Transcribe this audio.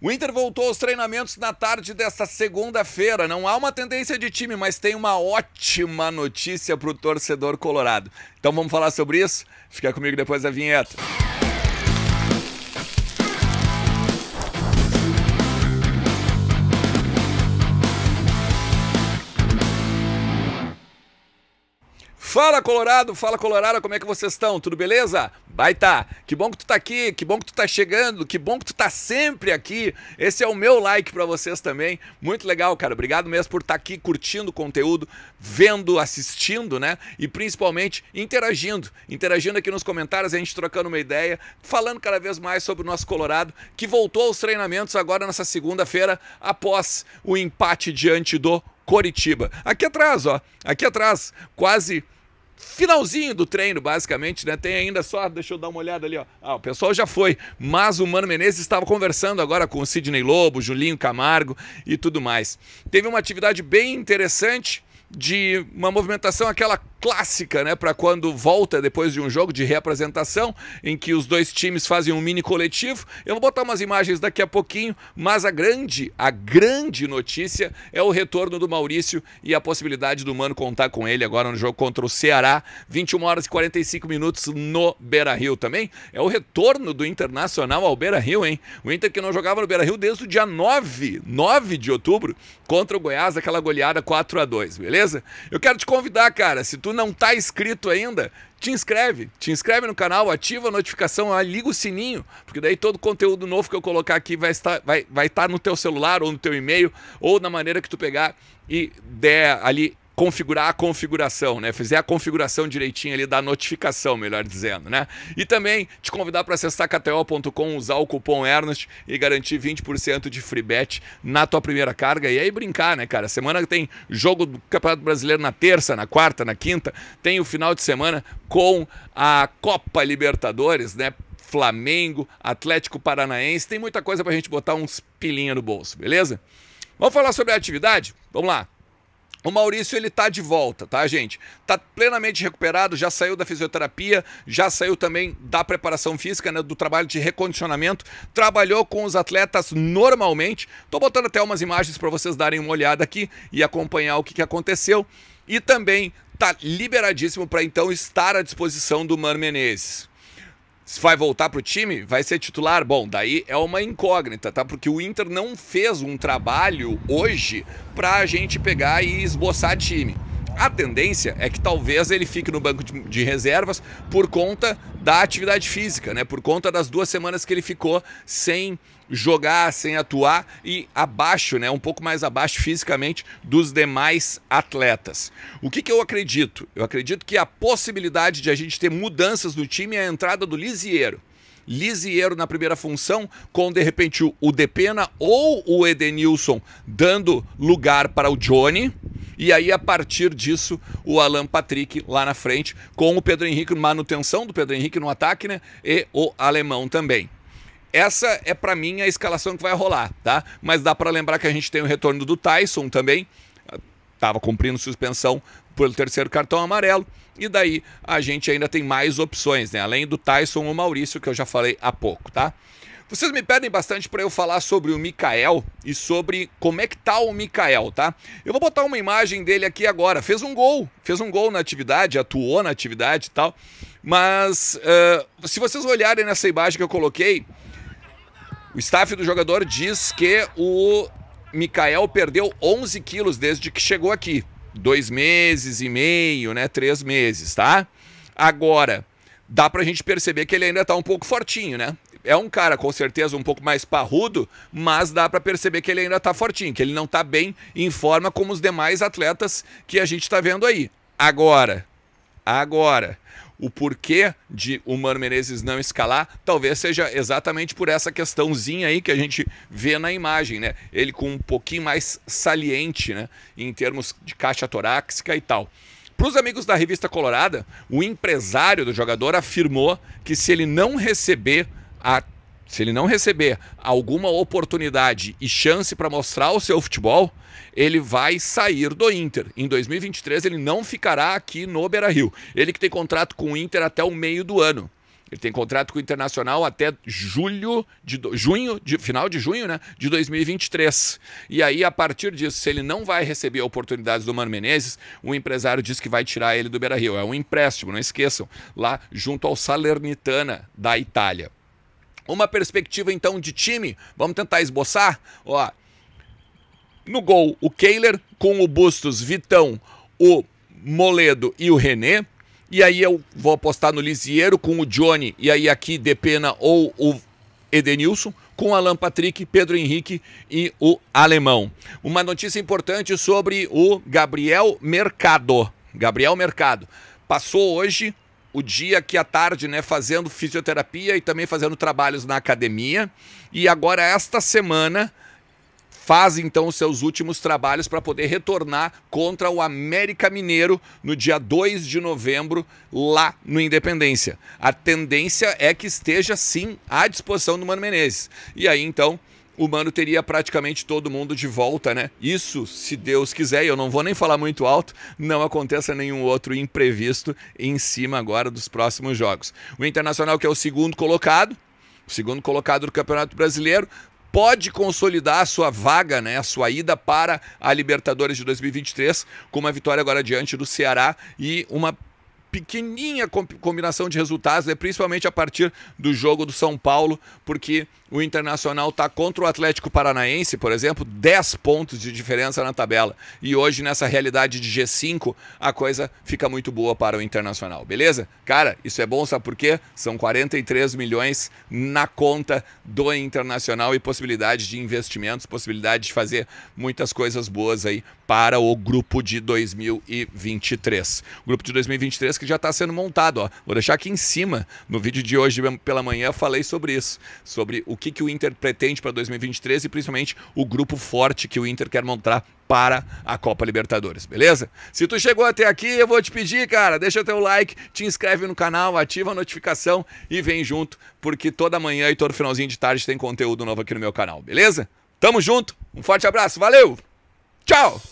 O Inter voltou aos treinamentos na tarde desta segunda-feira. Não há uma tendência de time, mas tem uma ótima notícia para o torcedor colorado. Então vamos falar sobre isso? Fica comigo depois da vinheta. Fala Colorado, fala Colorado, como é que vocês estão? Tudo beleza? Baita! Tá. Que bom que tu tá aqui, que bom que tu tá chegando, que bom que tu tá sempre aqui. Esse é o meu like para vocês também. Muito legal, cara. Obrigado mesmo por estar tá aqui curtindo o conteúdo, vendo, assistindo, né? E principalmente interagindo. Interagindo aqui nos comentários, a gente trocando uma ideia, falando cada vez mais sobre o nosso Colorado, que voltou aos treinamentos agora nessa segunda-feira, após o empate diante do Coritiba. Aqui atrás, ó. Aqui atrás, quase finalzinho do treino, basicamente, né? Tem ainda só, deixa eu dar uma olhada ali, ó. Ah, o pessoal já foi, mas o Mano Menezes estava conversando agora com o Sidney Lobo, Julinho Camargo e tudo mais. Teve uma atividade bem interessante de uma movimentação aquela clássica, né, para quando volta depois de um jogo de reapresentação, em que os dois times fazem um mini coletivo. Eu vou botar umas imagens daqui a pouquinho, mas a grande, a grande notícia é o retorno do Maurício e a possibilidade do Mano contar com ele agora no jogo contra o Ceará, 21 horas e 45 minutos no Beira-Rio também. É o retorno do Internacional ao Beira-Rio, hein? O Inter que não jogava no Beira-Rio desde o dia 9, 9 de outubro, contra o Goiás, aquela goleada 4 a 2, beleza? beleza? Eu quero te convidar, cara, se tu não tá inscrito ainda, te inscreve, te inscreve no canal, ativa a notificação, ah, liga o sininho, porque daí todo conteúdo novo que eu colocar aqui vai estar, vai, vai estar no teu celular ou no teu e-mail ou na maneira que tu pegar e der ali configurar a configuração, né? Fizer a configuração direitinho ali da notificação, melhor dizendo, né? E também te convidar para acessar kto.com, usar o cupom Ernest e garantir 20% de free bet na tua primeira carga. E aí brincar, né, cara? Semana tem jogo do Campeonato Brasileiro na terça, na quarta, na quinta, tem o final de semana com a Copa Libertadores, né? Flamengo, Atlético Paranaense, tem muita coisa para a gente botar uns pilinha no bolso, beleza? Vamos falar sobre a atividade? Vamos lá. O Maurício, ele tá de volta, tá, gente? Tá plenamente recuperado, já saiu da fisioterapia, já saiu também da preparação física, né, do trabalho de recondicionamento, trabalhou com os atletas normalmente. Tô botando até umas imagens para vocês darem uma olhada aqui e acompanhar o que, que aconteceu. E também tá liberadíssimo para então estar à disposição do Mano Menezes. Se vai voltar para o time, vai ser titular? Bom, daí é uma incógnita, tá? Porque o Inter não fez um trabalho hoje para a gente pegar e esboçar time. A tendência é que talvez ele fique no banco de, reservas por conta da atividade física, né? Por conta das duas semanas que ele ficou sem jogar sem atuar e abaixo, né, um pouco mais abaixo fisicamente dos demais atletas. O que, que eu acredito? Eu acredito que a possibilidade de a gente ter mudanças no time é a entrada do Lisieiro. Lisieiro na primeira função, com de repente o Depena ou o Edenilson dando lugar para o Johnny. E aí, a partir disso, o Alan Patrick lá na frente, com o Pedro Henrique, manutenção do Pedro Henrique no ataque, né? E o alemão também essa é para mim a escalação que vai rolar, tá? Mas dá para lembrar que a gente tem o retorno do Tyson também. Tava cumprindo suspensão pelo terceiro cartão amarelo. E daí a gente ainda tem mais opções, né? Além do Tyson, o Maurício, que eu já falei há pouco, tá? Vocês me pedem bastante para eu falar sobre o Mikael e sobre como é que tá o Mikael, tá? Eu vou botar uma imagem dele aqui agora. Fez um gol, fez um gol na atividade, atuou na atividade e tal. Mas uh, se vocês olharem nessa imagem que eu coloquei, o staff do jogador diz que o Mikael perdeu 11 quilos desde que chegou aqui. Dois meses e meio, né? Três meses, tá? Agora, dá pra gente perceber que ele ainda tá um pouco fortinho, né? É um cara com certeza um pouco mais parrudo, mas dá para perceber que ele ainda tá fortinho, que ele não tá bem em forma como os demais atletas que a gente tá vendo aí. Agora, agora, o porquê de o Mano Menezes não escalar, talvez seja exatamente por essa questãozinha aí que a gente vê na imagem, né? Ele com um pouquinho mais saliente, né? Em termos de caixa torácica e tal. Para os amigos da revista Colorada, o empresário do jogador afirmou que se ele não receber a se ele não receber alguma oportunidade e chance para mostrar o seu futebol, ele vai sair do Inter. Em 2023 ele não ficará aqui no Beira-Rio. Ele que tem contrato com o Inter até o meio do ano. Ele tem contrato com o Internacional até julho de junho, de, final de junho, né, de 2023. E aí a partir disso, se ele não vai receber oportunidades do Mano Menezes, o empresário diz que vai tirar ele do Beira-Rio. É um empréstimo, não esqueçam, lá junto ao Salernitana da Itália. Uma perspectiva então de time, vamos tentar esboçar? Ó, no gol, o Kehler, com o Bustos, Vitão, o Moledo e o René. E aí eu vou apostar no Lisiero com o Johnny e aí aqui Depena ou o Edenilson, com Alan Patrick, Pedro Henrique e o Alemão. Uma notícia importante sobre o Gabriel Mercado. Gabriel Mercado passou hoje o dia aqui à tarde, né, fazendo fisioterapia e também fazendo trabalhos na academia. E agora, esta semana, faz então os seus últimos trabalhos para poder retornar contra o América Mineiro no dia 2 de novembro, lá no Independência. A tendência é que esteja sim à disposição do Mano Menezes. E aí então o Mano teria praticamente todo mundo de volta, né? Isso, se Deus quiser, e eu não vou nem falar muito alto, não aconteça nenhum outro imprevisto em cima agora dos próximos jogos. O Internacional, que é o segundo colocado, o segundo colocado do Campeonato Brasileiro, pode consolidar a sua vaga, né, a sua ida para a Libertadores de 2023, com uma vitória agora diante do Ceará e uma pequenininha combinação de resultados, né? principalmente a partir do jogo do São Paulo, porque o Internacional está contra o Atlético Paranaense, por exemplo, 10 pontos de diferença na tabela. E hoje, nessa realidade de G5, a coisa fica muito boa para o Internacional, beleza? Cara, isso é bom, sabe por quê? São 43 milhões na conta do Internacional e possibilidade de investimentos, possibilidade de fazer muitas coisas boas aí para o grupo de 2023. O grupo de 2023 que já está sendo montado. Ó. Vou deixar aqui em cima, no vídeo de hoje pela manhã, falei sobre isso, sobre o que, que o Inter pretende para 2023 e principalmente o grupo forte que o Inter quer montar para a Copa Libertadores, beleza? Se tu chegou até aqui, eu vou te pedir, cara, deixa teu like, te inscreve no canal, ativa a notificação e vem junto, porque toda manhã e todo finalzinho de tarde tem conteúdo novo aqui no meu canal, beleza? Tamo junto, um forte abraço, valeu! Tchau!